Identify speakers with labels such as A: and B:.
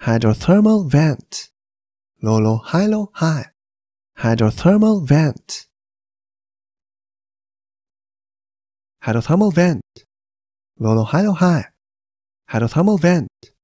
A: hydrothermal vent. Lolo hilo hi. Hydrothermal vent. Hydrothermal vent. Lolo hilo hi. Hydrothermal vent.